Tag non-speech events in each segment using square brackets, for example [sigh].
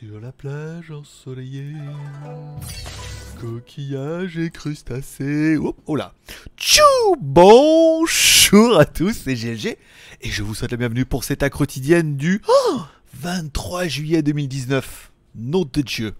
Sur la plage ensoleillée, coquillages et crustacés. Oh, là Tchou Bonjour à tous, c'est GLG et je vous souhaite la bienvenue pour cette accro quotidienne du 23 juillet 2019 nom de Dieu.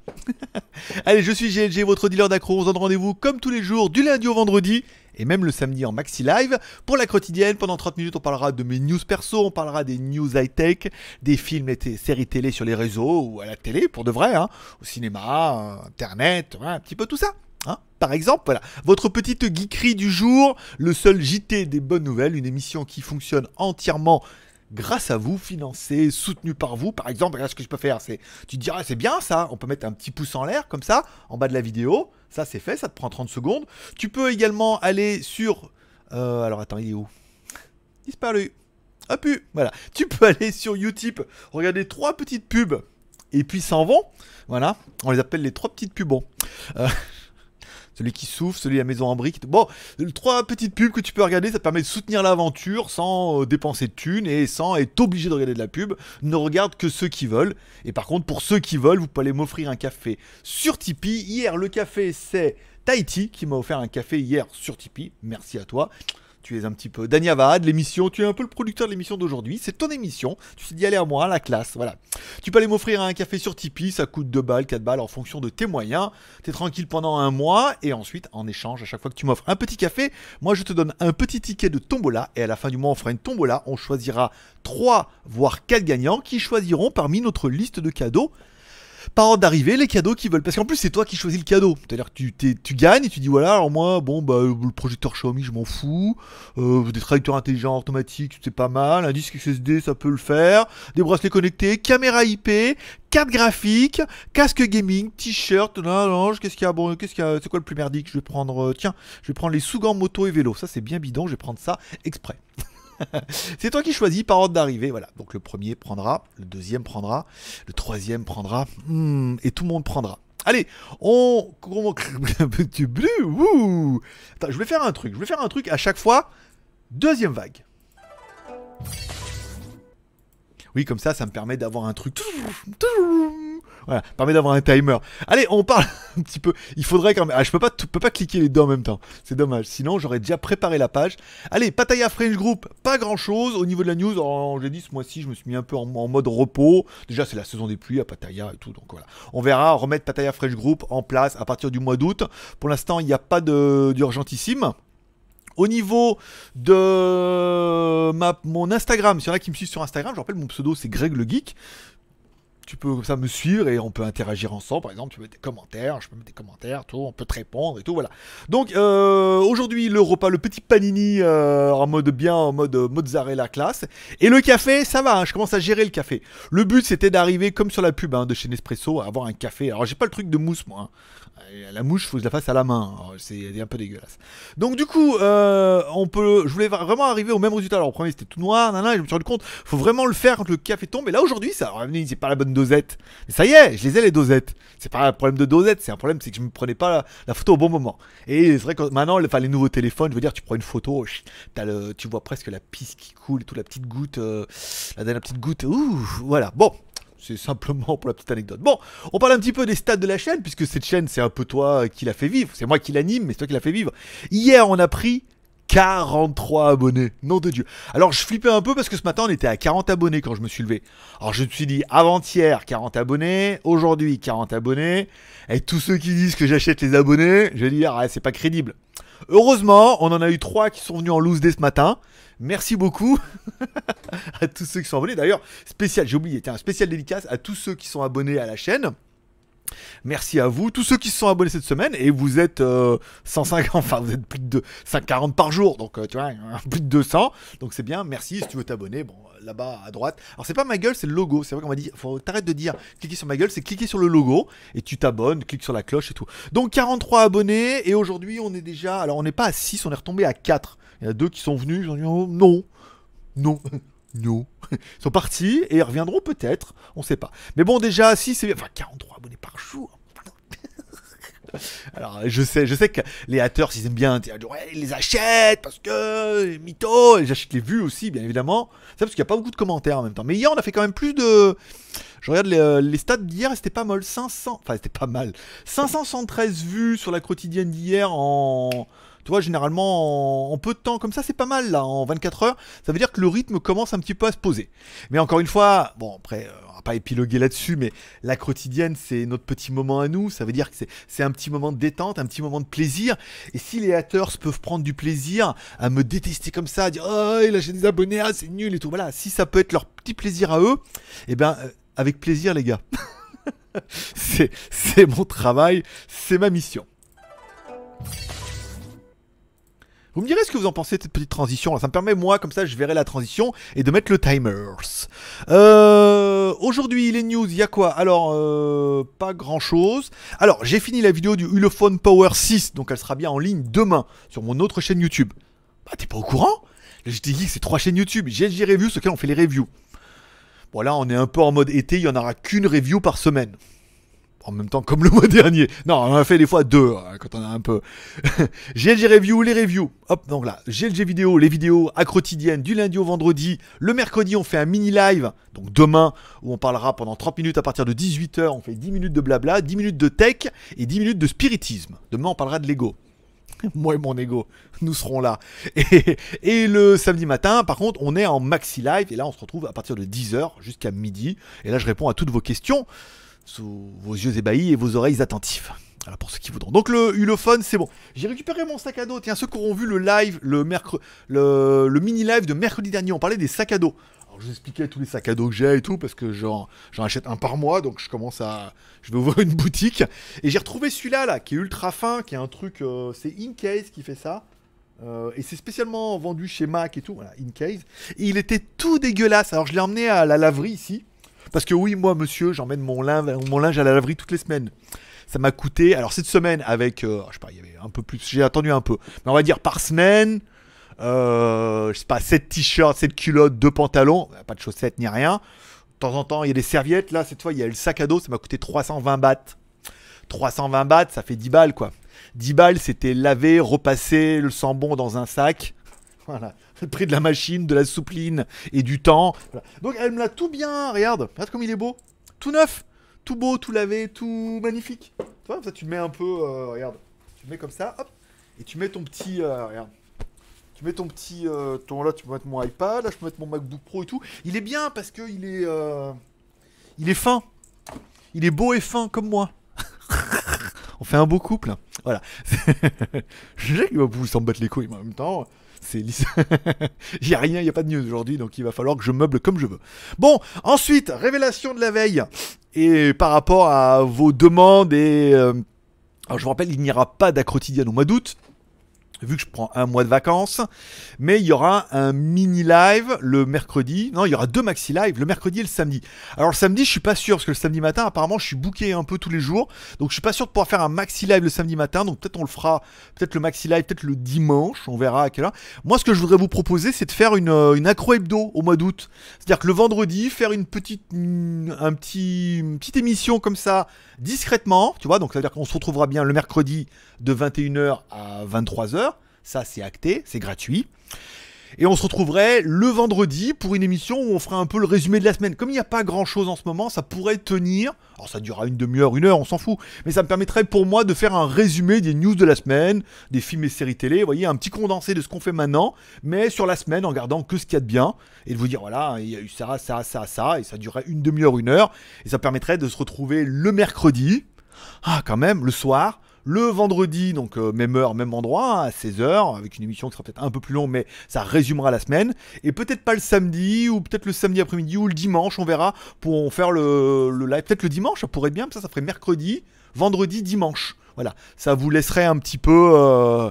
[laughs] Allez, je suis GLG, votre dealer d'accro. On se donne rendez-vous comme tous les jours, du lundi au vendredi, et même le samedi en maxi live. Pour la quotidienne, pendant 30 minutes, on parlera de mes news perso, on parlera des news high-tech, des films et des séries télé sur les réseaux ou à la télé, pour de vrai, hein. au cinéma, internet, un petit peu tout ça. Hein. par exemple, voilà, votre petite geekerie du jour, le seul JT des bonnes nouvelles, une émission qui fonctionne entièrement grâce à vous, financé, soutenu par vous. Par exemple, regarde ce que je peux faire. C'est, tu te diras, ah, c'est bien ça. On peut mettre un petit pouce en l'air comme ça, en bas de la vidéo. Ça, c'est fait, ça te prend 30 secondes. Tu peux également aller sur... Euh, alors, attends, il est où Disparu. Hop, ah, voilà. Tu peux [laughs] aller sur Utip, regarder trois petites pubs, et puis s'en vont. Voilà, on les appelle les trois petites pubs, bon euh, celui qui souffle, celui à la maison en brique. Bon, trois petites pubs que tu peux regarder, ça permet de soutenir l'aventure sans euh, dépenser de thunes et sans être obligé de regarder de la pub. Ne regarde que ceux qui veulent. Et par contre, pour ceux qui veulent, vous pouvez aller m'offrir un café sur Tipeee. Hier, le café, c'est Tahiti qui m'a offert un café hier sur Tipeee. Merci à toi tu es un petit peu Dania l'émission, tu es un peu le producteur de l'émission d'aujourd'hui, c'est ton émission, tu sais d'y aller à moi, à la classe, voilà. Tu peux aller m'offrir un café sur Tipeee, ça coûte 2 balles, 4 balles en fonction de tes moyens, t'es tranquille pendant un mois, et ensuite, en échange, à chaque fois que tu m'offres un petit café, moi je te donne un petit ticket de tombola, et à la fin du mois on fera une tombola, on choisira 3 voire 4 gagnants qui choisiront parmi notre liste de cadeaux par ordre d'arrivée, les cadeaux qu'ils veulent. Parce qu'en plus, c'est toi qui choisis le cadeau. C'est-à-dire que tu, tu gagnes et tu dis voilà, alors moi, bon, bah, euh, le projecteur Xiaomi, je m'en fous. Euh, des traducteurs intelligents automatiques, c'est pas mal. Un disque SSD, ça peut le faire. Des bracelets connectés, caméra IP, carte graphique, casque gaming, t-shirt, non, non, qu'est-ce qu'il y a Bon, qu'est-ce qu'il y a C'est quoi le plus merdique Je vais prendre, euh, tiens, je vais prendre les sous-gants moto et vélo. Ça, c'est bien bidon, je vais prendre ça exprès. [laughs] [laughs] c'est toi qui choisis par ordre d'arrivée. Voilà. Donc le premier prendra, le deuxième prendra, le troisième prendra, hmm, et tout le monde prendra. Allez, on. [laughs] Attends, je vais faire un truc. Je vais faire un truc à chaque fois. Deuxième vague. Oui, comme ça, ça me permet d'avoir un truc. Voilà, permet d'avoir un timer. Allez, on parle [laughs] un petit peu. Il faudrait quand même. Ah, je peux pas, peux pas cliquer les deux en même temps. C'est dommage. Sinon, j'aurais déjà préparé la page. Allez, Pataya French Group, pas grand chose. Au niveau de la news, j'ai dit ce mois-ci, je me suis mis un peu en, mode repos. Déjà, c'est la saison des pluies à Pataya et tout. Donc voilà. On verra remettre Pataya French Group en place à partir du mois d'août. Pour l'instant, il n'y a pas d'urgentissime. Au niveau de mon Instagram, s'il y en a qui me suivent sur Instagram, je rappelle mon pseudo c'est Greg le Geek tu peux comme ça me suivre et on peut interagir ensemble. Par exemple, tu peux des commentaires, je peux mettre des commentaires, tout, on peut te répondre et tout, voilà. Donc euh, aujourd'hui, le repas, le petit panini euh, en mode bien, en mode mozzarella classe. Et le café, ça va, hein, je commence à gérer le café. Le but, c'était d'arriver comme sur la pub hein, de chez Nespresso, à avoir un café. Alors j'ai pas le truc de mousse, moi. Hein. La mouche, faut que je la fasse à la main. C'est un peu dégueulasse. Donc du coup, euh, on peut, je voulais vraiment arriver au même résultat. Alors au premier c'était tout noir, je me suis rendu compte, faut vraiment le faire quand le café tombe. Et là aujourd'hui, ça, alors c'est pas la bonne dosette. ça y est, je les ai les dosettes. C'est pas un problème de dosette, c'est un problème, c'est que je me prenais pas la, photo au bon moment. Et c'est vrai que maintenant, les nouveaux téléphones, je veux dire, tu prends une photo, tu vois presque la pisse qui coule, toute la petite goutte, euh, la dernière petite goutte. Ouh, voilà. Bon, c'est simplement pour la petite anecdote. Bon, on parle un petit peu des stats de la chaîne, puisque cette chaîne, c'est un peu toi qui l'a fait vivre. C'est moi qui l'anime, mais c'est toi qui l'a fait vivre. Hier, on a pris 43 abonnés. Nom de Dieu. Alors, je flippais un peu parce que ce matin, on était à 40 abonnés quand je me suis levé. Alors, je me suis dit, avant-hier, 40 abonnés. Aujourd'hui, 40 abonnés. Et tous ceux qui disent que j'achète les abonnés, je vais dire, ah, c'est pas crédible. Heureusement, on en a eu 3 qui sont venus en loose dès ce matin. Merci beaucoup [laughs] à tous ceux qui sont abonnés. D'ailleurs, spécial, j'ai oublié, un spécial dédicace à tous ceux qui sont abonnés à la chaîne. Merci à vous, tous ceux qui se sont abonnés cette semaine, et vous êtes 105, euh, 150, [laughs] enfin vous êtes plus de 540 par jour, donc euh, tu vois, hein, plus de 200, donc c'est bien, merci, si tu veux t'abonner, bon, là-bas à droite. Alors c'est pas ma gueule, c'est le logo, c'est vrai qu'on m'a dit, faut t'arrêtes de dire cliquer sur ma gueule, c'est cliquer sur le logo, et tu t'abonnes, clique sur la cloche et tout. Donc 43 abonnés, et aujourd'hui on est déjà, alors on n'est pas à 6, on est retombé à 4. Il y a deux qui sont venus, ils ont dit oh, non, non. [laughs] Non. Ils sont partis et ils reviendront peut-être, on sait pas. Mais bon, déjà, si c'est. Enfin, 43 abonnés par jour. Alors, je sais, je sais que les haters, ils aiment bien. ils les achètent parce que. ils j'achète les vues aussi, bien évidemment. Ça, parce qu'il n'y a pas beaucoup de commentaires en même temps. Mais hier, on a fait quand même plus de. Je regarde les, euh, stats d'hier, c'était pas mal. 500. Enfin, c'était pas mal. 573 vues sur la quotidienne d'hier en. Tu vois, généralement, en, peu de temps comme ça, c'est pas mal, là, en 24 heures. Ça veut dire que le rythme commence un petit peu à se poser. Mais encore une fois, bon, après, euh, on va pas épiloguer là-dessus, mais la quotidienne, c'est notre petit moment à nous. Ça veut dire que c'est un petit moment de détente, un petit moment de plaisir. Et si les haters peuvent prendre du plaisir à me détester comme ça, à dire, oh, la chaîne des abonnés, ah, c'est nul et tout, voilà, si ça peut être leur petit plaisir à eux, eh ben, euh, avec plaisir, les gars. [laughs] c'est mon travail, c'est ma mission. Vous me direz ce que vous en pensez de cette petite transition Ça me permet moi comme ça je verrai la transition et de mettre le timer. Euh, aujourd'hui les news, il y a quoi Alors euh, pas grand chose. Alors j'ai fini la vidéo du Ulophone Power 6, donc elle sera bien en ligne demain sur mon autre chaîne YouTube. Bah t'es pas au courant dit que c'est trois chaînes YouTube, J'ai Review, sur lesquelles on fait les reviews. Bon là on est un peu en mode été, il y en aura qu'une review par semaine en même temps comme le mois [laughs] dernier. Non, on a fait des fois deux hein, quand on a un peu. GLG [laughs] Review, les reviews. Hop, donc là, GLG Vidéo, les vidéos à quotidienne du lundi au vendredi. Le mercredi, on fait un mini live, donc demain, où on parlera pendant 30 minutes à partir de 18h. On fait 10 minutes de blabla, 10 minutes de tech et 10 minutes de spiritisme. Demain, on parlera de l'ego. [laughs] Moi et mon ego, nous serons là. Et, et, le samedi matin, par contre, on est en maxi live. Et là, on se retrouve à partir de 10h jusqu'à midi. Et là, je réponds à toutes vos questions sous vos yeux ébahis et vos oreilles attentives. Voilà pour ceux qui voudront. Donc le Ulophone, c'est bon. J'ai récupéré mon sac à dos. Tiens, ceux qui auront vu le live, le, mercredi, le, mini-live de mercredi dernier, on parlait des sacs à dos. Alors je vous expliquais tous les sacs à dos que j'ai et tout, parce que j'en achète un par mois, donc je commence à... Je vais [laughs] ouvrir une boutique. Et j'ai retrouvé celui-là, là, qui est ultra fin, qui est un truc... Euh, c'est Incase qui fait ça. Euh, et c'est spécialement vendu chez Mac et tout, voilà, Incase. il était tout dégueulasse. Alors je l'ai emmené à la laverie ici. Parce que oui, moi, monsieur, j'emmène mon, linge à la laverie toutes les semaines. Ça m'a coûté, alors cette semaine, avec, euh, je sais pas, il y avait un peu plus, j'ai attendu un peu, mais on va dire par semaine, euh, je sais pas, 7 t-shirts, 7 culottes, 2 pantalons, euh, pas de chaussettes ni rien. De temps en temps, il y a des serviettes, là, cette fois, il y a le sac à dos, ça m'a coûté 320 bahts. 320 bahts, ça fait 10 balles, quoi. 10 balles, c'était laver, repasser le sambon dans un sac. Voilà. [laughs] le prix de la machine, de la soupline et du temps. Donc elle me l'a tout bien, regarde, regarde comme il est beau. Tout neuf, tout beau, tout lavé, tout magnifique. Tu vois, ça tu mets un peu, euh, regarde, tu mets comme ça, hop, et tu mets ton petit, euh, regarde. Tu mets ton petit, euh, ton, là tu peux mettre mon iPad, là je peux mettre mon MacBook Pro et tout. Il est bien parce que il est, il est fin. Il est beau et fin comme moi. [laughs] on fait un beau couple. Voilà. [laughs] je sais qu'il va vous s'en battre les couilles, mais en même temps, c'est lisse. [laughs] il n'y a rien, il n'y a pas de news aujourd'hui, donc il va falloir que je meuble comme je veux. Bon, ensuite, révélation de la veille. Et par rapport à vos demandes et... Euh, alors je vous rappelle, il n'y aura pas d'acrotidiane au mois d'août vu que je prends un mois de vacances. Mais il y aura un mini live le mercredi. Non, il y aura deux maxi live le mercredi et le samedi. Alors le samedi, je suis pas sûr parce que le samedi matin, apparemment, je suis booké un peu tous les jours, donc je suis pas sûr de pouvoir faire un maxi live le samedi matin. Donc peut-être on le fera, peut-être le maxi live, peut-être le dimanche. On verra à quel heure. Moi, ce que je voudrais vous proposer, c'est de faire une, euh, une accro hebdo au mois d'août. C'est-à-dire que le vendredi, faire une petite, un petit, petite émission comme ça discrètement, tu vois. Donc c'est-à-dire qu'on se retrouvera bien le mercredi de 21h à 23h. Ça, c'est acté, c'est gratuit. Et on se retrouverait le vendredi pour une émission où on ferait un peu le résumé de la semaine. Comme il n'y a pas grand chose en ce moment, ça pourrait tenir. Alors ça durera une demi-heure, une heure, on s'en fout. Mais ça me permettrait pour moi de faire un résumé des news de la semaine, des films et séries télé. Vous voyez, un petit condensé de ce qu'on fait maintenant, mais sur la semaine en gardant que ce qu'il y a de bien. Et de vous dire, voilà, il y a eu ça, ça, ça, ça. Et ça durerait une demi-heure, une heure. Et ça permettrait de se retrouver le mercredi. Ah, quand même, le soir le vendredi, donc euh, même heure, même endroit, hein, à 16h, avec une émission qui sera peut-être un peu plus longue, mais ça résumera la semaine. Et peut-être pas le samedi, ou peut-être le samedi après-midi, ou le dimanche, on verra, pour faire le, live. Peut-être le dimanche, ça pourrait être bien, ça, ça ferait mercredi, vendredi, dimanche. Voilà, ça vous laisserait un petit peu... Euh,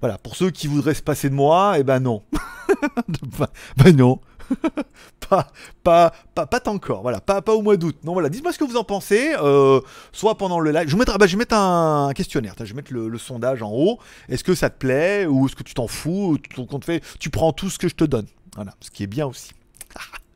voilà, pour ceux qui voudraient se passer de moi, eh ben non. [laughs] ben non, [laughs] pas, pas, pas, pas encore, voilà, pas, pas au mois d'août. Non, voilà, dites-moi ce que vous en pensez, euh, soit pendant le live. Je vais mettre, je un questionnaire, ah bah, je vais mettre le, sondage en haut. Est-ce que ça te plaît ou est-ce que tu t'en fous tu, fait, tu prends tout ce que je te donne Voilà, ce qui est bien aussi. [laughs]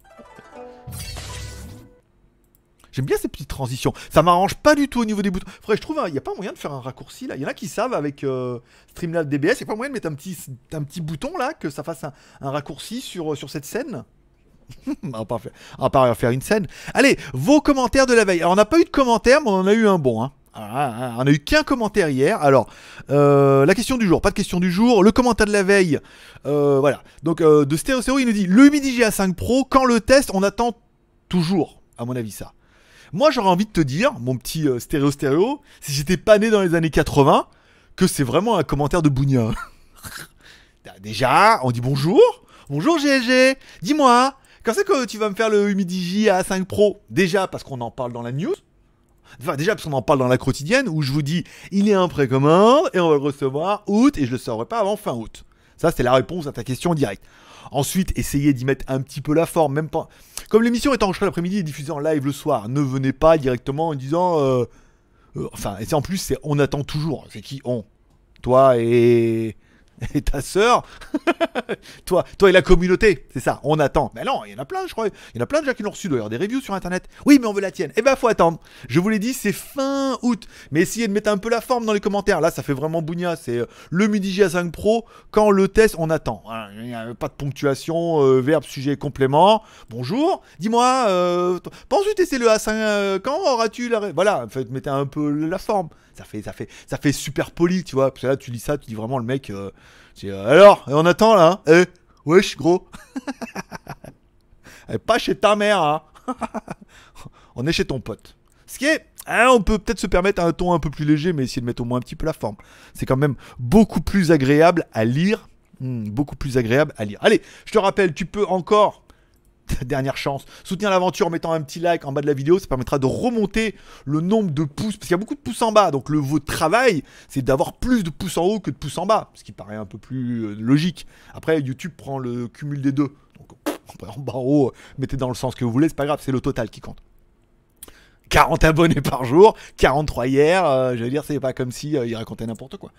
J'aime bien ces petites transitions. Ça m'arrange pas du tout au niveau des boutons. Faudrait, je trouve, il n'y a pas moyen de faire un raccourci là. Il y en a qui savent avec euh, Streamlabs DBS, il n'y a pas moyen de mettre un petit, un petit bouton là, que ça fasse un, raccourci sur, euh, sur cette scène [laughs] on va pas faire une scène. Allez, vos commentaires de la veille. Alors, on n'a pas eu de commentaires, mais on en a eu un bon. Hein. Ah, on a eu qu'un commentaire hier. Alors, euh, la question du jour, pas de question du jour. Le commentaire de la veille, voilà. Donc, de Stereo il nous dit Le Midi GA5 Pro, quand le test, on attend toujours, à mon avis, ça. Moi, j'aurais envie de te dire, mon petit euh, stéréo stéréo, si j'étais pas né dans les années 80, que c'est vraiment un commentaire de bougna. [laughs] Déjà, on dit bonjour. Bonjour GG. Dis-moi, quand c'est que tu vas me faire le Humidigi A5 Pro Déjà, parce qu'on en parle dans la news. Enfin, déjà, parce qu'on en parle dans la quotidienne, où je vous dis, il est en précommande et on va le recevoir août et je le saurai pas avant fin août. Ça, c'est la réponse à ta question directe. Ensuite, essayez d'y mettre un petit peu la forme. Même pas... Comme l'émission est enregistrée l'après-midi et diffusée en live le soir, ne venez pas directement en disant. Euh, euh, enfin, et en plus, c'est on attend toujours. C'est qui on Toi et. [laughs] et ta sœur, [laughs] toi, toi et la communauté, c'est ça, on attend. Mais non, il y en a plein, je crois. Il y en a plein gens qui l'ont reçu d'ailleurs, des reviews sur internet. Oui, mais on veut la tienne. Eh ben, faut attendre. Je vous l'ai dit, c'est fin août. Mais essayez de mettre un peu la forme dans les commentaires. Là, ça fait vraiment bougna. C'est euh, le Midi ga 5 Pro, quand le test, on attend. Il n'y a pas de ponctuation, euh, verbe, sujet, complément. Bonjour, dis-moi, euh, penses-tu tester le A5 euh, Quand auras-tu la. Voilà, en fait, mettez un peu la forme. Ça fait, ça fait, ça fait super poli, tu vois. Parce que là, tu lis ça, tu dis vraiment le mec alors, on attend là hein. Eh, wesh, gros [laughs] eh, Pas chez ta mère, hein [laughs] On est chez ton pote. Ce qui est. Hein, on peut peut-être se permettre un ton un peu plus léger, mais essayer de mettre au moins un petit peu la forme. C'est quand même beaucoup plus agréable à lire. Hmm, beaucoup plus agréable à lire. Allez, je te rappelle, tu peux encore dernière chance. Soutenir l'aventure en mettant un petit like en bas de la vidéo, ça permettra de remonter le nombre de pouces, parce qu'il y a beaucoup de pouces en bas. Donc le votre travail, c'est d'avoir plus de pouces en haut que de pouces en bas, ce qui paraît un peu plus euh, logique. Après, YouTube prend le cumul des deux. Donc en bas en haut, mettez dans le sens que vous voulez, c'est pas grave, c'est le total qui compte. 40 abonnés par jour, 43 hier, je veux dire, c'est pas comme si euh, il racontait n'importe quoi.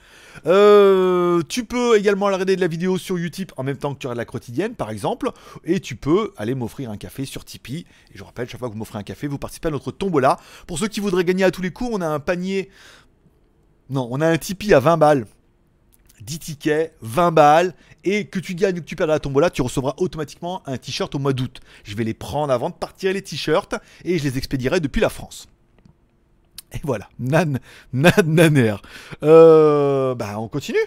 Euh, tu peux également regarder de la vidéo sur Utip en même temps que tu regardes la quotidienne, par exemple, et tu peux aller m'offrir un café sur Tipeee. Et je vous rappelle, chaque fois que vous m'offrez un café, vous participez à notre tombola. Pour ceux qui voudraient gagner à tous les coups, on a un panier. Non, on a un Tipeee à 20 balles 10 tickets, 20 balles, et que tu gagnes ou que tu perds la tombola, tu recevras automatiquement un t-shirt au mois d'août. Je vais les prendre avant de partir les t-shirts, et je les expédierai depuis la France. Et voilà, nan, nan, naner. Euh, bah on continue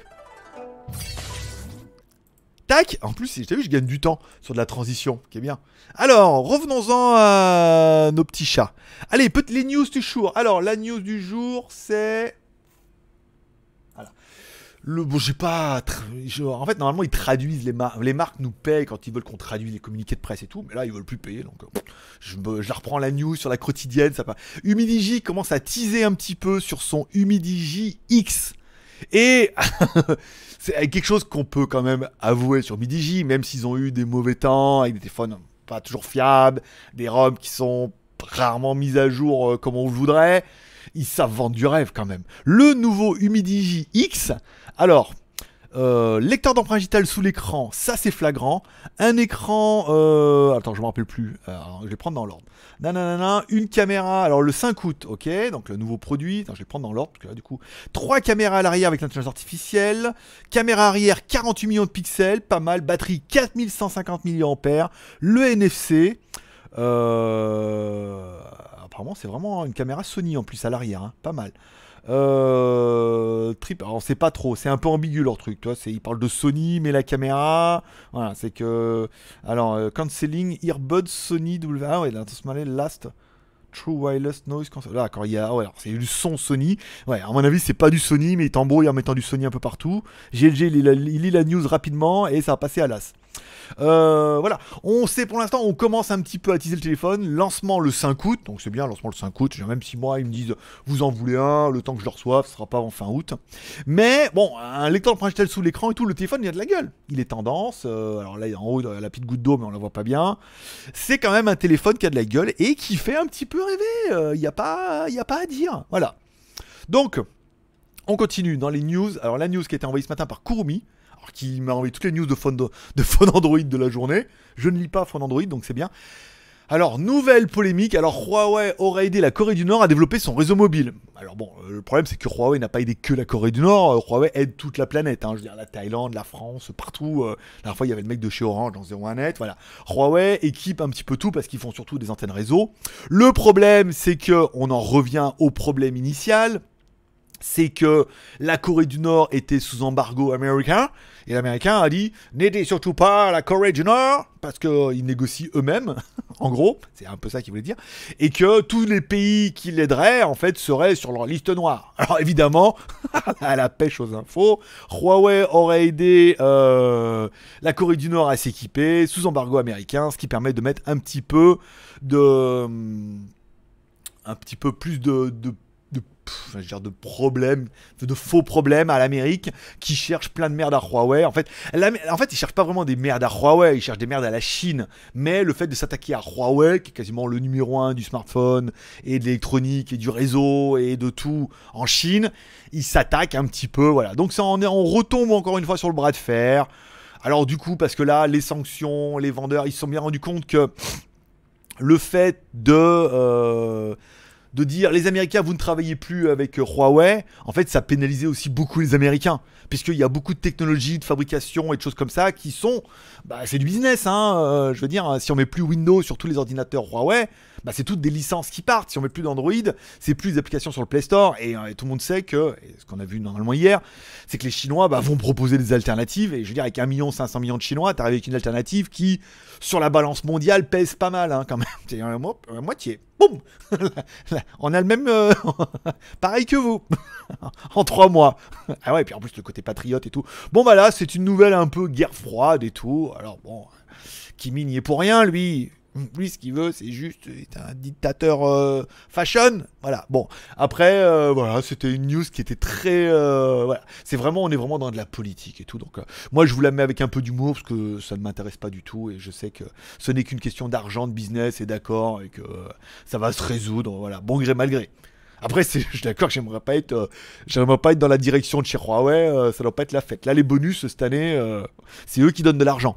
Tac En plus, t'as vu, je gagne du temps sur de la transition, qui est bien. Alors, revenons-en à nos petits chats. Allez, peut les news du jour. Alors, la news du jour, c'est le bon, j'ai pas. en fait, normalement, ils traduisent les marques. Les marques nous payent quand ils veulent qu'on traduise les communiqués de presse et tout. Mais là, ils veulent plus payer. Donc, euh, je, je la reprends la news sur la quotidienne. Ça pas. Humidigi commence à teaser un petit peu sur son Humidigi X. Et [laughs] c'est quelque chose qu'on peut quand même avouer sur Midigi, même s'ils ont eu des mauvais temps, avec des téléphones pas toujours fiables, des robes qui sont rarement mises à jour euh, comme on voudrait ils savent vendre du rêve quand même. Le nouveau Humidigi X alors, euh, lecteur d'empreintes digitales sous l'écran, ça c'est flagrant. Un écran, euh, attends, je me rappelle plus. je vais prendre dans l'ordre. Nanana, une caméra. Alors le 5 août, ok, donc le nouveau produit. je vais prendre dans l'ordre que là du coup, trois caméras à l'arrière avec l'intelligence artificielle, caméra arrière 48 millions de pixels, pas mal. Batterie 4150 mAh, le NFC. Euh, apparemment, c'est vraiment une caméra Sony en plus à l'arrière, hein, pas mal. Euh, trip, alors c'est pas trop, c'est un peu ambigu leur truc, toi, vois, ils parlent de Sony, mais la caméra, voilà, c'est que... Alors, euh, cancelling, earbuds, Sony, W... Ah ouais, là, last... True Wireless Noise quand ah, il y a. c'est du son Sony. Ouais, à mon avis, c'est pas du Sony, mais il t'embrouille en mettant du Sony un peu partout. GLG, il, lit la news rapidement et ça va passer à l'as. Euh, voilà, on sait pour l'instant, on commence un petit peu à teaser le téléphone. Lancement le 5 août, donc c'est bien, lancement le 5 août. Même si moi, ils me disent, vous en voulez un, le temps que je le reçoive, ce sera pas en fin août. Mais bon, un lecteur projeté sous l'écran et tout, le téléphone, il a de la gueule. Il est tendance. Euh, alors là, en haut, il a la petite goutte d'eau, mais on la voit pas bien. C'est quand même un téléphone qui a de la gueule et qui fait un petit peu rêver. Euh, il n'y a, pas, a pas à dire. Voilà. Donc, on continue dans les news. Alors la news qui a été envoyée ce matin par Kurumi, alors qui m'a envoyé toutes les news de phone, de, Android de la journée. Je ne lis pas phone Android, donc c'est bien. Alors, nouvelle polémique. Alors, Huawei aurait aidé la Corée du Nord à développer son réseau mobile. Alors, bon, euh, le problème, c'est que Huawei n'a pas aidé que la Corée du Nord. Euh, Huawei aide toute la planète. Hein. Je veux dire, la Thaïlande, la France, partout. Euh, la dernière fois, il y avait le mec de chez Orange dans 01net. Voilà. Huawei équipe un petit peu tout parce qu'ils font surtout des antennes réseau. Le problème, c'est que on en revient au problème initial c'est que la Corée du Nord était sous embargo américain, et l'américain a dit n'aidez surtout pas la Corée du Nord, parce qu'ils euh, négocient eux-mêmes, [laughs] en gros, c'est un peu ça qu'il voulait dire, et que tous les pays qui l'aideraient, en fait, seraient sur leur liste noire. Alors évidemment, [laughs] à la pêche aux infos, Huawei aurait aidé euh, la Corée du Nord à s'équiper sous embargo américain, ce qui permet de mettre un petit peu de... Hum, un petit peu plus de je veux dire, de problèmes, de, faux problèmes à l'Amérique qui cherche plein de merde à Huawei. En fait, en fait, ils cherchent pas vraiment des merdes à Huawei, ils cherchent des merdes à la Chine. Mais le fait de s'attaquer à Huawei, qui est quasiment le numéro un du smartphone et de l'électronique et du réseau et de tout en Chine, ils s'attaquent un petit peu. Voilà. Donc ça on retombe encore une fois sur le bras de fer. Alors du coup, parce que là, les sanctions, les vendeurs, ils se sont bien rendus compte que le fait de euh, de dire les Américains, vous ne travaillez plus avec euh, Huawei, en fait, ça pénalisait aussi beaucoup les Américains, puisqu'il y a beaucoup de technologies, de fabrication et de choses comme ça qui sont, bah, c'est du business, hein, euh, je veux dire, hein, si on met plus Windows sur tous les ordinateurs Huawei, bah, c'est toutes des licences qui partent. Si on met plus d'Android, c'est plus des applications sur le Play Store. Et, euh, tout le monde sait que, ce qu'on a vu normalement hier, c'est que les Chinois bah, vont proposer des alternatives. Et je veux dire, avec 1 500 millions de Chinois, t'arrives avec une alternative qui, sur la balance mondiale, pèse pas mal hein, quand même. [laughs] Euh, euh, moitié. Boum [laughs] On a le même... [laughs] pareil que vous. en trois mois. ah ouais, et puis en plus le côté patriote et tout. Bon voilà, bah là, c'est une nouvelle un peu guerre froide et tout. Alors bon, Kimi n'y est pour rien, lui. Mmh, lui, ce qu'il veut, c'est juste est euh, un dictateur euh, fashion. Voilà. Bon, après, euh, voilà, c'était une news qui était très, voilà. C'est vraiment, on est vraiment dans de la politique et tout. Donc, moi, je vous la mets avec un peu d'humour parce que ça ne m'intéresse pas du tout et je sais que ce n'est qu'une question d'argent, de business et d'accord et que ça va se résoudre. Voilà, bon gré mal gré. Après, je suis d'accord que j'aimerais pas être, euh, j'aimerais pas être dans la direction de chez Huawei, euh, ça doit pas être la fête. Là, les bonus cette année, euh, c'est eux qui donnent de l'argent.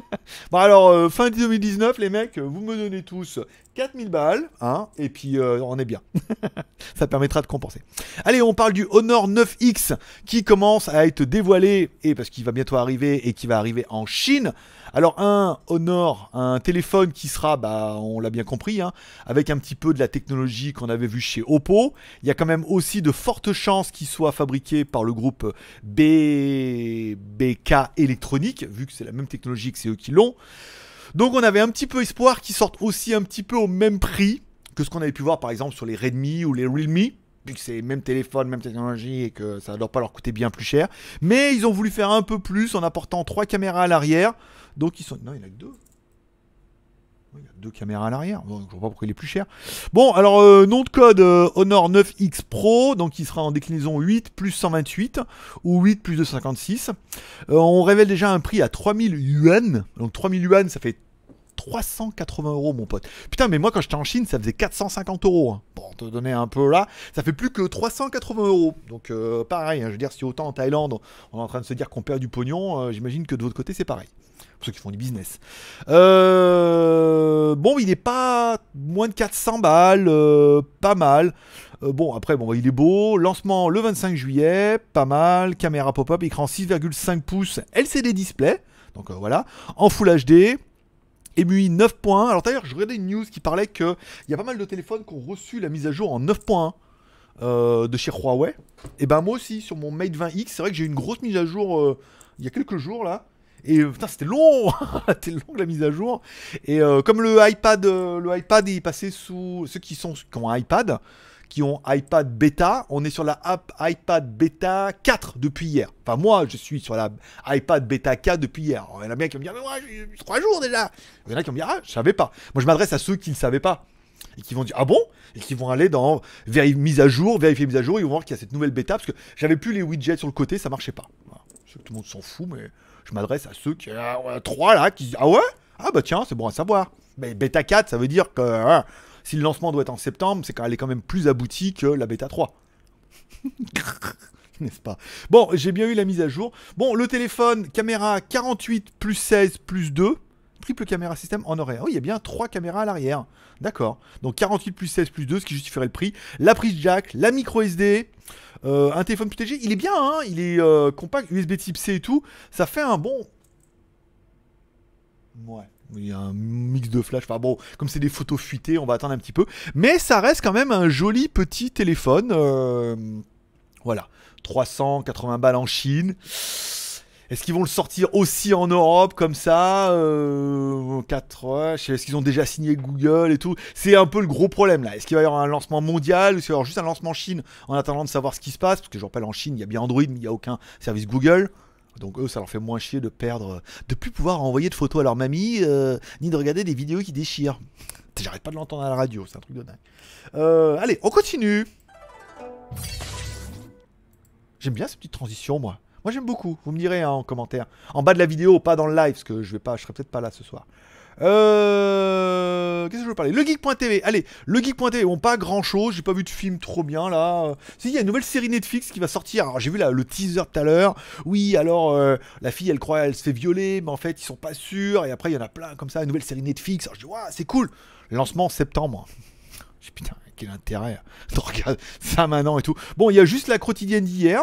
[laughs] bon alors, fin 2019, les mecs, vous me donnez tous 4000 balles, hein, et puis on est bien. [laughs] ça permettra de compenser. Allez, on parle du Honor 9X qui commence à être dévoilé, et parce qu'il va bientôt arriver et qui va arriver en Chine. Alors un Honor, un téléphone qui sera, bah, on l'a bien compris, hein, avec un petit peu de la technologie qu'on avait vu chez Oppo il y a quand même aussi de fortes chances qu'ils soient fabriqués par le groupe BBK Electronique vu que c'est la même technologie que c'est eux qui l'ont. Donc on avait un petit peu espoir qu'ils sortent aussi un petit peu au même prix que ce qu'on avait pu voir par exemple sur les Redmi ou les Realme vu que c'est même téléphone, même technologie et que ça ne doit pas leur coûter bien plus cher. Mais ils ont voulu faire un peu plus en apportant trois caméras à l'arrière. Donc ils sont... Non, il n'y en a que deux. Il y a deux caméras à l'arrière, donc je vois pas pourquoi il est plus cher. Bon, alors euh, nom de code euh, Honor 9X Pro, donc il sera en déclinaison 8 plus 128 ou 8 plus 256. Euh, on révèle déjà un prix à 3000 yuan, donc 3000 yuan ça fait 380 euros, mon pote. Putain, mais moi, quand j'étais en Chine, ça faisait 450 euros. Bon, hein. on te donner un peu là, ça fait plus que 380 euros. Donc, pareil, hein, je veux dire, si autant en Thaïlande, on est en train de se dire qu'on perd du pognon, j'imagine que de votre côté, c'est pareil pour ceux qui font du business. Euh, bon, il n'est pas moins de 400 balles, euh, pas mal. Euh, bon, après, bon, il est beau. Lancement le 25 juillet, pas mal. Caméra pop-up, écran 6,5 pouces, LCD display. Donc voilà, en Full HD. EMUI 9.1. Alors d'ailleurs, je regardais une news qui parlait qu'il y a pas mal de téléphones qui ont reçu la mise à jour en 9.1. de chez Huawei. Et ben moi aussi, sur mon Mate 20X, c'est vrai que j'ai eu une grosse mise à jour il y a quelques jours là. Et euh, putain, c'était long, [laughs] c'était long la mise à jour. Et euh, comme le iPad, euh, le iPad est passé sous ceux qui sont ont un iPad, qui ont iPad bêta, on est sur la app iPad bêta 4 depuis hier. Enfin moi, je suis sur la iPad bêta 4 depuis hier. Il y en a bien qui me dire mais moi j'ai eu 3 jours déjà. Il y en a qui me dire ah, je savais pas. Moi je m'adresse à ceux qui ne savaient pas et qui vont dire ah bon et qui vont aller dans mise à jour, vérifier mise à jour, ils vont voir qu'il y a cette nouvelle bêta parce que j'avais plus les widgets sur le côté, ça marchait pas. tout le monde s'en fout mais je m'adresse à ceux qui. Ah trois là, qui disent Ah ouais Ah bah tiens, c'est bon à savoir. Mais bêta 4, ça veut dire que hein, si le lancement doit être en septembre, c'est qu'elle est quand même plus aboutie que la bêta 3. [laughs] N'est-ce pas Bon, j'ai bien eu la mise à jour. Bon, le téléphone, caméra 48 plus 16 plus 2 triple caméra système en horaire. Oui, il y a bien trois caméras à l'arrière. D'accord. Donc 48 plus 16 plus 2, ce qui justifierait le prix. La prise jack, la micro SD, euh, un téléphone PTG. Il est bien, hein il est euh, compact, USB type C et tout. Ça fait un bon... Ouais. Il y a un mix de flash. Enfin bon, comme c'est des photos fuitées, on va attendre un petit peu. Mais ça reste quand même un joli petit téléphone. Euh, voilà. 380 balles en Chine. Est-ce qu'ils vont le sortir aussi en Europe comme ça euh, 4 Est-ce qu'ils ont déjà signé Google et tout C'est un peu le gros problème là. Est-ce qu'il va y avoir un lancement mondial ou est-ce qu'il va y avoir juste un lancement en Chine en attendant de savoir ce qui se passe Parce que je rappelle en Chine, il y a bien Android, mais il n'y a aucun service Google. Donc eux, ça leur fait moins chier de perdre, de plus pouvoir envoyer de photos à leur mamie, euh, ni de regarder des vidéos qui déchirent. [laughs] J'arrête pas de l'entendre à la radio, c'est un truc de dingue. Euh, allez, on continue. J'aime bien cette petite transition, moi. Moi j'aime beaucoup, vous me direz hein, en commentaire. En bas de la vidéo, pas dans le live, parce que je vais pas, je serai peut-être pas là ce soir. Euh... Qu'est-ce que je veux parler Le Geek.tv, allez, Le Geek.tv, bon pas grand chose, j'ai pas vu de film trop bien là. Euh, si, il y a une nouvelle série Netflix qui va sortir, alors j'ai vu le teaser tout à l'heure, oui alors euh, la fille elle croit elle se fait violer, mais en fait ils sont pas sûrs, et après il y en a plein comme ça, une nouvelle série Netflix, alors je dis, waouh c'est cool, lancement en septembre. [laughs] Putain, quel intérêt [laughs] de regarder ça maintenant et tout. Bon, il y a juste la quotidienne d'hier.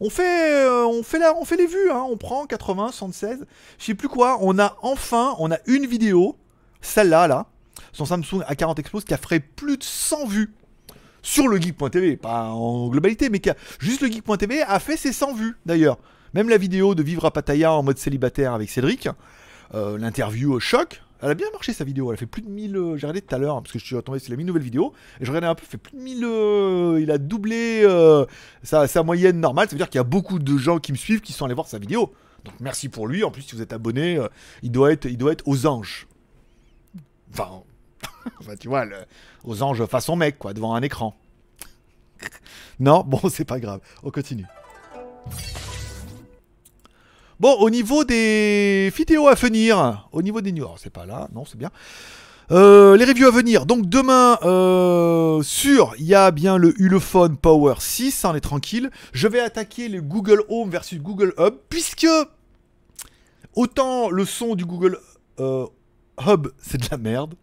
On fait, euh, on fait on fait les vues. Hein. On prend 80, 76, je sais plus quoi. On a enfin, on a une vidéo, celle-là, là, son Samsung A40 Explos, qui a fait plus de 100 vues sur le geek.tv, pas en globalité, mais qui a, juste le geek.tv a fait ses 100 vues d'ailleurs. Même la vidéo de vivre à Pattaya en mode célibataire avec Cédric, euh, l'interview au choc, elle a bien marché sa vidéo, elle a fait plus de 1000. Euh, j'ai regardé tout à l'heure, hein, parce que je suis tombé sur la nouvelle vidéo, et je regardais un peu, fait plus de 1000. Euh, il a doublé euh, sa, moyenne normale, ça veut dire qu'il y a beaucoup de gens qui me suivent qui sont allés voir sa vidéo. Donc merci pour lui, en plus si vous êtes abonné, il, doit être, il doit être aux anges. Enfin, [laughs] enfin tu vois, aux anges façon mec, quoi, devant un écran. [laughs] non, bon, [laughs] c'est pas grave, on continue. Bon, au niveau des vidéos à venir, au niveau des news, c'est pas là, non, c'est bien. Euh, les reviews à venir. Donc demain, euh, sur, il y a bien le Ulefone Power 6, hein, on est tranquille. Je vais attaquer le Google Home versus Google Hub, puisque autant le son du Google euh, Hub, c'est de la merde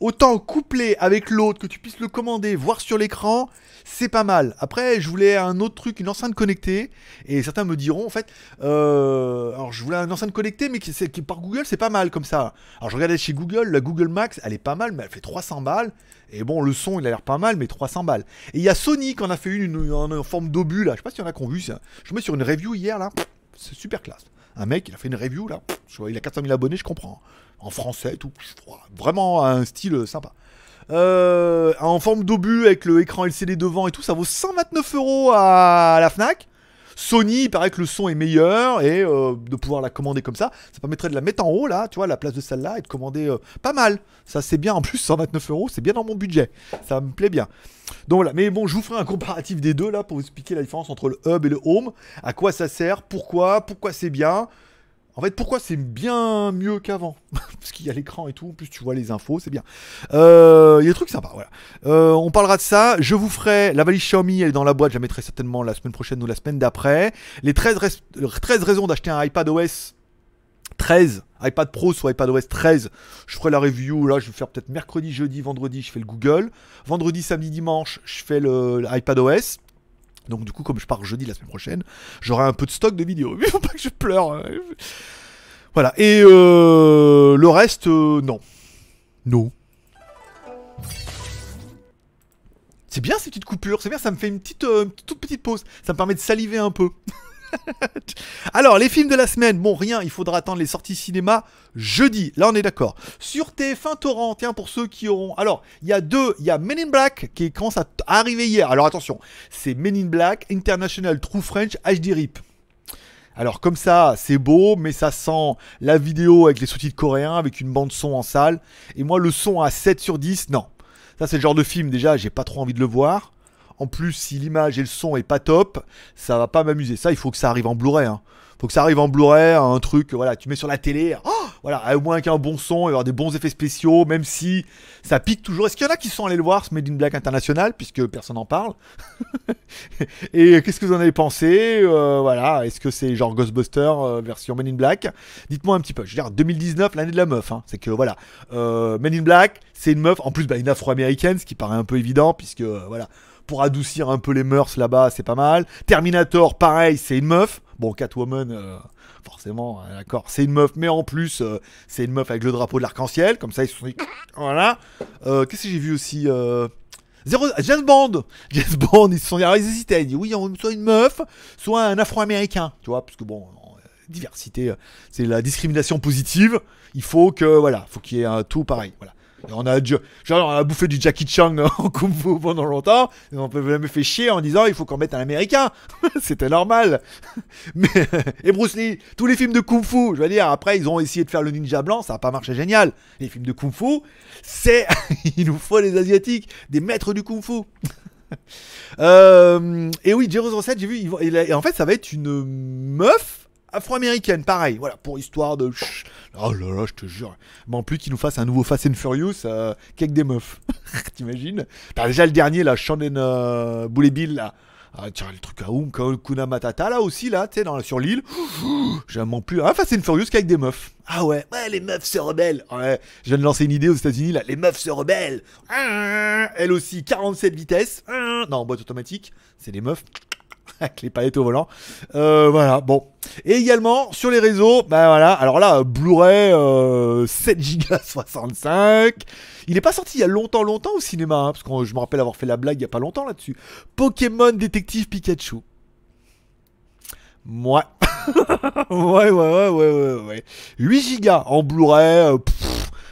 autant couplé avec l'autre que tu puisses le commander, voir sur l'écran, c'est pas mal. Après, je voulais un autre truc, une enceinte connectée, et certains me diront en fait, euh, alors je voulais une enceinte connectée, mais qui, qui par Google, c'est pas mal comme ça. Alors je regardais chez Google, la Google Max, elle est pas mal, mais elle fait 300 balles. Et bon, le son, il a l'air pas mal, mais 300 balles. Et il y a Sony qui en a fait une, en forme d'obus là. Je sais pas s'il y en a qui vu ça. Je mets sur une review hier là. C'est super classe. Un mec, il a fait une review, là, il a 400 000 abonnés, je comprends. En français, tout. vraiment un style sympa. Euh, en forme d'obus avec le écran LCD devant et tout, ça vaut 129 euros à la Fnac. Sony, il paraît que le son est meilleur et euh, de pouvoir la commander comme ça, ça permettrait de la mettre en haut là, tu vois, la place de celle-là et de commander euh, pas mal. Ça c'est bien en plus 129 euros, c'est bien dans mon budget. Ça me plaît bien. Donc voilà, mais bon, je vous ferai un comparatif des deux là pour vous expliquer la différence entre le hub et le home, à quoi ça sert, pourquoi, pourquoi c'est bien. En fait, pourquoi c'est bien mieux qu'avant [laughs] Parce qu'il y a l'écran et tout, en plus tu vois les infos, c'est bien. Euh, il y a des trucs sympas, voilà. Euh, on parlera de ça. Je vous ferai la valise Xiaomi, elle est dans la boîte, je la mettrai certainement la semaine prochaine ou la semaine d'après. Les 13, euh, raisons d'acheter un iPad OS 13, iPad Pro soit OS 13, je ferai la review, là je vais faire peut-être mercredi, jeudi, vendredi, je fais le Google, vendredi, samedi, dimanche, je fais le, OS. Donc du coup, comme je pars jeudi la semaine prochaine, j'aurai un peu de stock de vidéos. [laughs] Mais faut pas que je pleure. Hein. Voilà. Et euh, le reste, euh, non. Non. C'est bien ces petites coupures, c'est bien, ça me fait une petite, euh, toute petite pause. Ça me permet de saliver un peu. [laughs] [laughs] Alors, les films de la semaine, bon, rien, il faudra attendre les sorties cinéma jeudi. Là, on est d'accord. Sur TF1 Torrent, tiens, pour ceux qui auront. Alors, il y a deux, il y a Men in Black qui commence à arriver hier. Alors, attention, c'est Men in Black, International True French, HD RIP. Alors comme ça, c'est beau, mais ça sent la vidéo avec les sous-titres coréens, avec une bande son en salle. Et moi, le son à 7 sur 10, non. Ça, c'est le genre de film, déjà, j'ai pas trop envie de le voir. En plus, si l'image et le son est pas top, ça va pas m'amuser. Ça, il faut que ça arrive en Blu-ray. Il hein. Faut que ça arrive en Blu-ray, un truc, voilà, tu mets sur la télé. Ah, voilà, au moins qu'un bon son, et avoir des bons effets spéciaux, même si ça pique toujours. Est-ce qu'il y en a qui sont allés le voir, ce Made in Black International, puisque personne n'en parle [laughs] Et qu'est-ce que vous en avez pensé euh, Voilà, est-ce que c'est genre Ghostbuster euh, version Men in Black Dites-moi un petit peu. Je veux dire, 2019, l'année de la meuf, hein. c'est que voilà, euh, Men in Black, c'est une meuf, en plus, bah, une afro-américaine, ce qui paraît un peu évident, puisque voilà pour adoucir un peu les mœurs là-bas, c'est pas mal. Terminator, pareil, c'est une meuf. Bon, Catwoman, euh, forcément, hein, d'accord, c'est une meuf, mais en plus, euh, c'est une meuf avec le drapeau de l'arc-en-ciel, comme ça, ils se sont dit, [laughs] voilà. Euh, qu'est-ce que j'ai vu aussi Zero, James Bond [laughs] James Bond, ils se sont dit, ah, ils hésitaient, ils oui, soit une meuf, soit un afro-américain, tu vois, parce que bon, diversité, c'est la discrimination positive, il faut que, voilà, faut qu'il y ait un tout pareil, voilà. On a, genre, on a bouffé du Jackie Chang [laughs] en Kung Fu pendant longtemps. Et on peut même fait chier en disant il faut qu'on mette un américain. [laughs] C'était normal. [laughs] Mais, et Bruce Lee, tous les films de Kung Fu, je veux dire, après ils ont essayé de faire le ninja blanc, ça n'a pas marché génial. Les films de Kung Fu, c'est. il nous faut les Asiatiques, des maîtres du Kung Fu. Euh, et oui, Jérôme 7, j'ai vu, et en fait ça va être une meuf afro-américaine, pareil, voilà, pour histoire de. Oh là là, je te jure. Mais en plus, qu'ils nous fassent un nouveau Fast and Furious qu'avec euh, des meufs. [laughs] T'imagines T'as déjà le dernier, là, Sean and euh, Bill, là. Ah, tiens, le truc à Oumka, Kuna Matata, là aussi, là, tu sais, sur l'île. [gasps] J'aime plus. un hein, Fast and Furious qu'avec des meufs. Ah ouais, ouais, les meufs se rebellent. Ouais, je viens de lancer une idée aux États-Unis, là. Les meufs se rebellent. Ah, Elle aussi, 47 vitesses. Ah, non, boîte automatique. C'est des meufs. [laughs] avec les palettes au volant. Euh, voilà, bon. Et également sur les réseaux, bah voilà, alors là, Blu-ray euh, 7Go65. [laughs] Il est pas sorti il y a longtemps, longtemps au cinéma, hein, parce que je me rappelle avoir fait la blague il y a pas longtemps là-dessus. Pokémon Détective Pikachu. Moi. [laughs] ouais, ouais, ouais, ouais, ouais, ouais. 8 go en Blu-ray. Euh,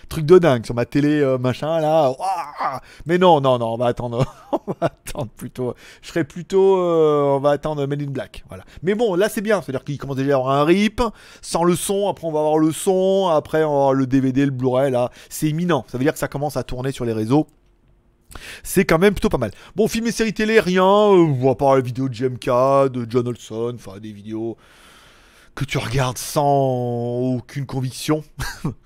truc de dingue sur ma télé, euh, machin, là. Oh, ah, mais non, non, non, on va attendre. [laughs] on va attendre plutôt. Je serais plutôt. Euh, on va attendre Men in Black. Voilà. Mais bon, là c'est bien. C'est-à-dire qu'il commence déjà à avoir un rip. Sans le son, après on va avoir le son. Après on va avoir le DVD, le Blu-ray. Là, c'est imminent. Ça veut dire que ça commence à tourner sur les réseaux. C'est quand même plutôt pas mal. Bon, film et série télé, rien, euh, à part la vidéo de JMK, de John Olson, enfin des vidéos que tu regardes sans aucune conviction. [laughs]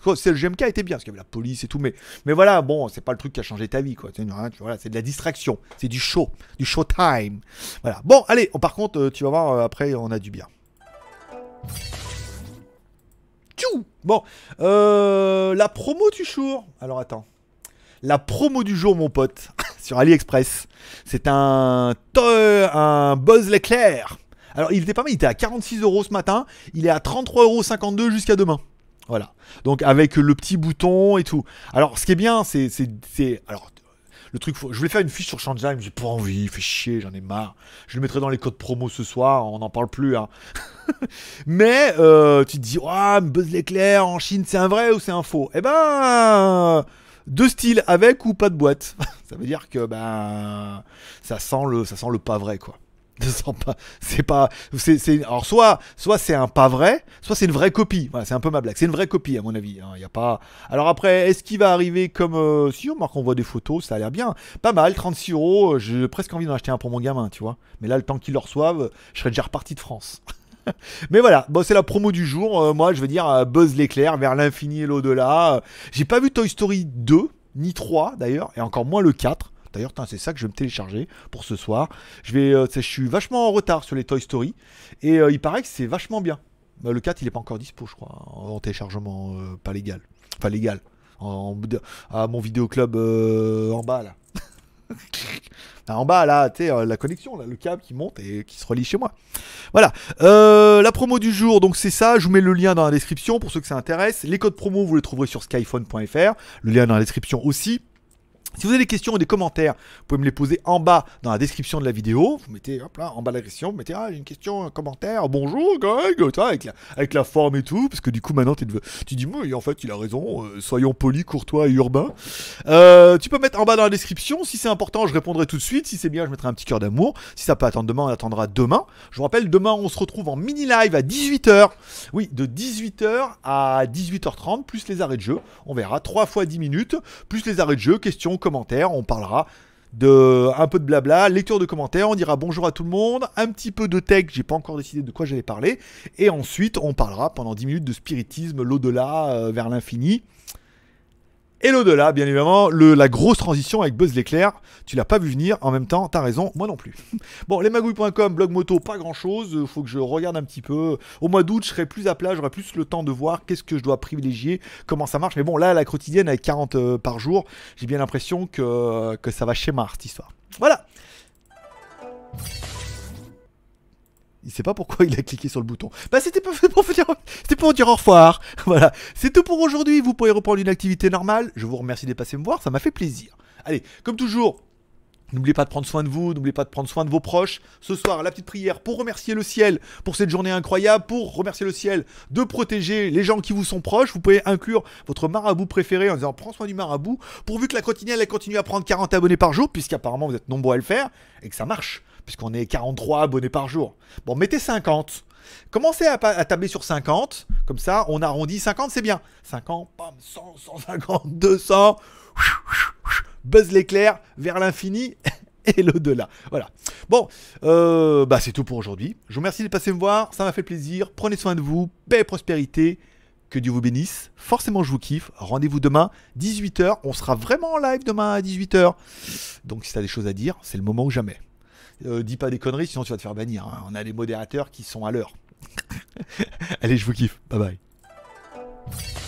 Oh, c'est le GMK était bien, parce qu'il y avait la police et tout, mais, mais voilà, bon, c'est pas le truc qui a changé ta vie, quoi. C'est, hein, de la distraction, c'est du show, du showtime. Voilà. Bon, allez, oh, par contre, euh, tu vas voir, euh, après, on a du bien. Tchou Bon, euh, la promo du jour. Alors attends. La promo du jour, mon pote, [laughs] sur AliExpress. C'est un, un Buzz l'éclair. Alors il était pas mal, il était à 46 euros ce matin, il est à 33,52 euros jusqu'à demain. Voilà. Donc avec le petit bouton et tout. Alors ce qui est bien, c'est. Alors le truc, je voulais faire une fiche sur Change me j'ai pas envie, il fait chier, j'en ai marre. Je le mettrai dans les codes promo ce soir, on n'en parle plus. Hein. [laughs] mais euh, tu te dis, ouais, Buzz l'éclair en Chine, c'est un vrai ou c'est un faux Eh ben. Deux styles, avec ou pas de boîte. [laughs] ça veut dire que ben ça sent le ça sent le pas vrai quoi. [laughs] C'est pas. C'est, alors, soit, soit c'est un pas vrai, soit c'est une vraie copie. Voilà, c'est un peu ma blague. C'est une vraie copie, à mon avis. Hein. Il y a pas. Alors, après, est-ce qu'il va arriver comme. Euh, si, on marque, on voit des photos, ça a l'air bien. Pas mal, 36 euros. Euh, j'ai presque envie d'en acheter un pour mon gamin, tu vois. Mais là, le temps qu'ils le reçoivent, je serais déjà reparti de France. [laughs] Mais voilà, bon, c'est la promo du jour. Euh, moi, je veux dire, Buzz l'éclair vers l'infini et l'au-delà. J'ai pas vu Toy Story 2, ni 3 d'ailleurs, et encore moins le 4. D'ailleurs, c'est ça que je vais me télécharger pour ce soir. Je, vais, euh, je suis vachement en retard sur les Toy Story. Et euh, il paraît que c'est vachement bien. Bah, le 4, il n'est pas encore dispo, je crois, hein, en, téléchargement euh, pas légal. Enfin, légal. En, à mon vidéoclub en bas, là. [laughs] en bas, là, tu sais, la connexion, le câble qui monte et qui se relie chez moi. Voilà. la promo du jour, donc c'est ça. Je vous mets le lien dans la description pour ceux que ça intéresse. Les codes promo, vous les trouverez sur skyphone.fr. Le lien dans la description aussi. Si vous avez des questions ou des commentaires, vous pouvez me les poser en bas dans la description de la vidéo. Vous mettez en bas la question, vous mettez ah, une question, un commentaire, bonjour avec la, forme et tout, parce que du coup maintenant tu, tu dis moi en fait il a raison, euh, soyons polis, courtois et urbains. Euh, tu peux mettre en bas dans la description, si c'est important je répondrai tout de suite, si c'est bien je mettrai un petit cœur d'amour, si ça peut attendre demain on attendra demain. Je vous rappelle, demain on se retrouve en mini-live à 18h, oui de 18h à 18h30, plus les arrêts de jeu, on verra, 3 fois 10 minutes, plus les arrêts de jeu, questions, commentaires. On parlera de un peu de blabla, lecture de commentaires, on dira bonjour à tout le monde, un petit peu de tech, j'ai pas encore décidé de quoi j'allais parler, et ensuite on parlera pendant 10 minutes de spiritisme, l'au-delà, euh, vers l'infini. Et l'au-delà, bien évidemment, le, la grosse transition avec Buzz l'éclair, tu l'as pas vu venir, en même temps, t'as raison, moi non plus. [laughs] Bon, lesmagouilles.com, blog moto, pas grand-chose, euh, faut que je regarde un petit peu. Au mois d'août, je serai plus à plat, j'aurai plus le temps de voir qu'est-ce que je dois privilégier, comment ça marche. Mais bon, là, la quotidienne avec 40 euh, par jour, j'ai bien l'impression que, euh, que ça va chez cette histoire. Voilà Il sait pas pourquoi il a cliqué sur le bouton. Bah c'était pour, vous dire au revoir. [laughs] Voilà, c'est tout pour aujourd'hui. Vous pouvez reprendre une activité normale. Je vous remercie d'être passé me voir, ça m'a fait plaisir. Allez, comme toujours, N'oubliez pas de prendre soin de vous, n'oubliez pas de prendre soin de vos proches. Ce soir, la petite prière pour remercier le ciel pour cette journée incroyable, pour remercier le ciel de protéger les gens qui vous sont proches. Vous pouvez inclure votre marabout préféré en disant prends soin du marabout, pourvu que la quotidienne continue à prendre 40 abonnés par jour, puisqu'apparemment vous êtes nombreux à le faire, et que ça marche puisqu'on est 43 abonnés par jour. Bon, mettez 50. Commencez à, tabler sur 50, comme ça, on arrondit 50, c'est bien. 50, 100, 150, 200, buzz l'éclair vers l'infini [laughs] et l'au-delà. Voilà. Bon, euh, bah c'est tout pour aujourd'hui. Je vous remercie de passer me voir, ça m'a fait plaisir. Prenez soin de vous, paix et prospérité. Que Dieu vous bénisse. Forcément, je vous kiffe. Rendez-vous demain, 18h. On sera vraiment en live demain à 18h. Donc, si tu as des choses à dire, c'est le moment ou jamais. Euh, dis pas des conneries, sinon tu vas te faire bannir. Hein. On a les modérateurs qui sont à l'heure. [laughs] Allez, je vous kiffe. Bye bye.